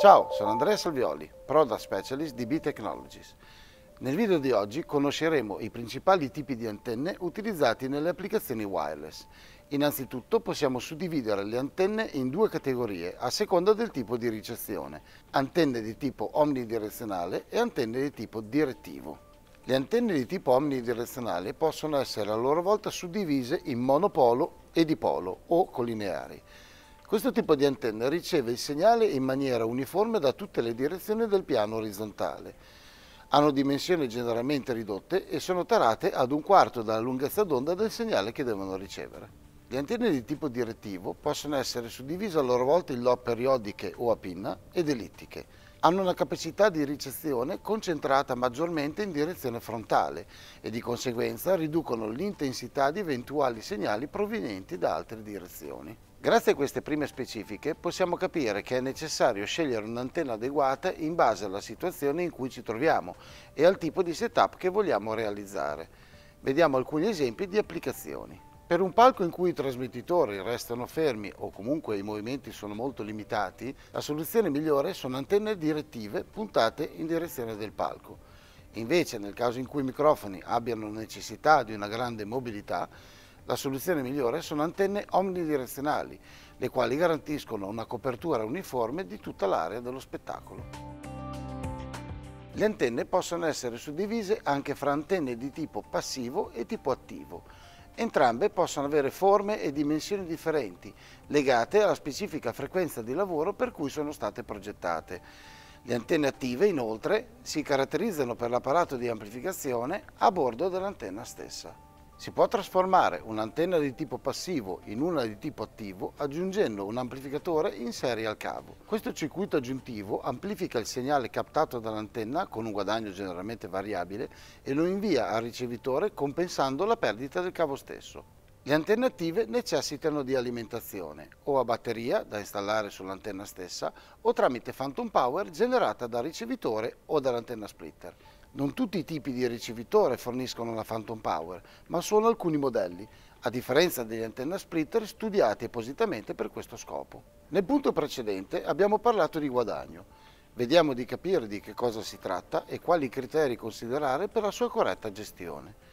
Ciao, sono Andrea Salvioli, Product Specialist di B-Technologies. Nel video di oggi conosceremo i principali tipi di antenne utilizzati nelle applicazioni wireless. Innanzitutto possiamo suddividere le antenne in due categorie a seconda del tipo di ricezione, antenne di tipo omnidirezionale e antenne di tipo direttivo. Le antenne di tipo omnidirezionale possono essere a loro volta suddivise in monopolo e dipolo o collineari. Questo tipo di antenna riceve il segnale in maniera uniforme da tutte le direzioni del piano orizzontale. Hanno dimensioni generalmente ridotte e sono tarate ad un quarto della lunghezza d'onda del segnale che devono ricevere. Le antenne di tipo direttivo possono essere suddivise a loro volta in lot periodiche o a pinna ed ellittiche. Hanno una capacità di ricezione concentrata maggiormente in direzione frontale e di conseguenza riducono l'intensità di eventuali segnali provenienti da altre direzioni. Grazie a queste prime specifiche possiamo capire che è necessario scegliere un'antenna adeguata in base alla situazione in cui ci troviamo e al tipo di setup che vogliamo realizzare. Vediamo alcuni esempi di applicazioni. Per un palco in cui i trasmettitori restano fermi o comunque i movimenti sono molto limitati, la soluzione migliore sono antenne direttive puntate in direzione del palco. Invece nel caso in cui i microfoni abbiano necessità di una grande mobilità, la soluzione migliore sono antenne omnidirezionali, le quali garantiscono una copertura uniforme di tutta l'area dello spettacolo. Le antenne possono essere suddivise anche fra antenne di tipo passivo e tipo attivo. Entrambe possono avere forme e dimensioni differenti, legate alla specifica frequenza di lavoro per cui sono state progettate. Le antenne attive, inoltre, si caratterizzano per l'apparato di amplificazione a bordo dell'antenna stessa. Si può trasformare un'antenna di tipo passivo in una di tipo attivo aggiungendo un amplificatore in serie al cavo. Questo circuito aggiuntivo amplifica il segnale captato dall'antenna con un guadagno generalmente variabile e lo invia al ricevitore compensando la perdita del cavo stesso. Le antenne attive necessitano di alimentazione o a batteria da installare sull'antenna stessa o tramite phantom power generata dal ricevitore o dall'antenna splitter. Non tutti i tipi di ricevitore forniscono la Phantom Power, ma solo alcuni modelli, a differenza degli antenna splitter studiati appositamente per questo scopo. Nel punto precedente abbiamo parlato di guadagno. Vediamo di capire di che cosa si tratta e quali criteri considerare per la sua corretta gestione.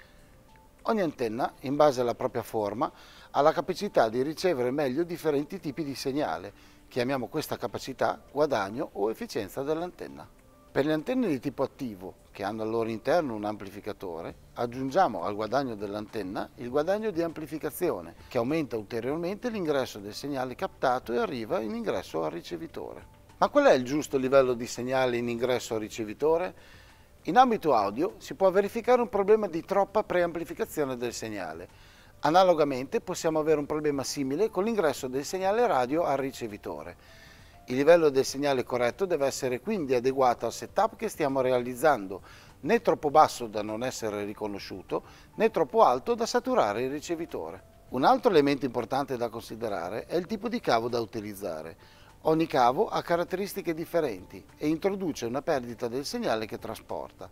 Ogni antenna, in base alla propria forma, ha la capacità di ricevere meglio differenti tipi di segnale. Chiamiamo questa capacità guadagno o efficienza dell'antenna. Per le antenne di tipo attivo, che hanno al loro interno un amplificatore, aggiungiamo al guadagno dell'antenna il guadagno di amplificazione, che aumenta ulteriormente l'ingresso del segnale captato e arriva in ingresso al ricevitore. Ma qual è il giusto livello di segnale in ingresso al ricevitore? In ambito audio si può verificare un problema di troppa preamplificazione del segnale. Analogamente possiamo avere un problema simile con l'ingresso del segnale radio al ricevitore. Il livello del segnale corretto deve essere quindi adeguato al setup che stiamo realizzando, né troppo basso da non essere riconosciuto, né troppo alto da saturare il ricevitore. Un altro elemento importante da considerare è il tipo di cavo da utilizzare. Ogni cavo ha caratteristiche differenti e introduce una perdita del segnale che trasporta.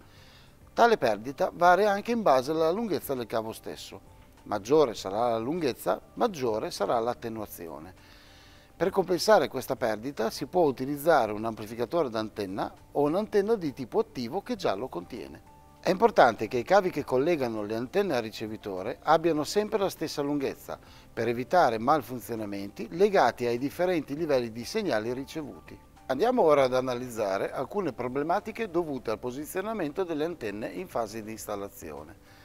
Tale perdita varia anche in base alla lunghezza del cavo stesso. Maggiore sarà la lunghezza, maggiore sarà l'attenuazione. Per compensare questa perdita si può utilizzare un amplificatore d'antenna o un'antenna di tipo attivo che già lo contiene. È importante che i cavi che collegano le antenne al ricevitore abbiano sempre la stessa lunghezza per evitare malfunzionamenti legati ai differenti livelli di segnali ricevuti. Andiamo ora ad analizzare alcune problematiche dovute al posizionamento delle antenne in fase di installazione.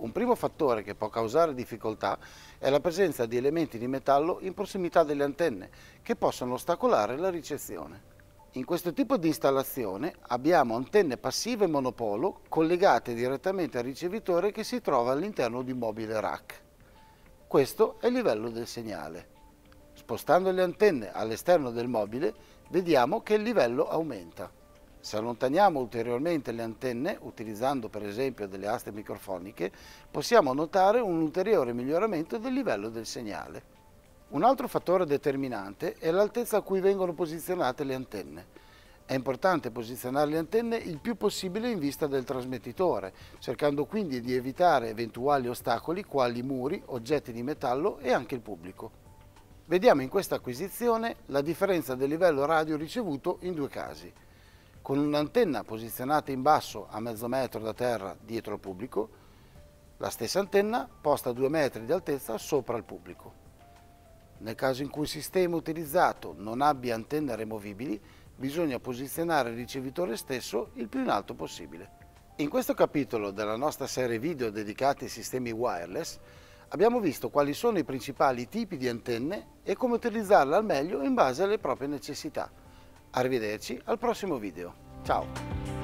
Un primo fattore che può causare difficoltà è la presenza di elementi di metallo in prossimità delle antenne che possono ostacolare la ricezione. In questo tipo di installazione abbiamo antenne passive monopolo collegate direttamente al ricevitore che si trova all'interno di un mobile rack. Questo è il livello del segnale. Spostando le antenne all'esterno del mobile vediamo che il livello aumenta. Se allontaniamo ulteriormente le antenne, utilizzando per esempio delle aste microfoniche, possiamo notare un ulteriore miglioramento del livello del segnale. Un altro fattore determinante è l'altezza a cui vengono posizionate le antenne. È importante posizionare le antenne il più possibile in vista del trasmettitore, cercando quindi di evitare eventuali ostacoli quali muri, oggetti di metallo e anche il pubblico. Vediamo in questa acquisizione la differenza del livello radio ricevuto in due casi con un'antenna posizionata in basso a mezzo metro da terra dietro al pubblico, la stessa antenna posta a due metri di altezza sopra il pubblico. Nel caso in cui il sistema utilizzato non abbia antenne removibili, bisogna posizionare il ricevitore stesso il più in alto possibile. In questo capitolo della nostra serie video dedicati ai sistemi wireless, abbiamo visto quali sono i principali tipi di antenne e come utilizzarle al meglio in base alle proprie necessità. Arrivederci al prossimo video. Ciao!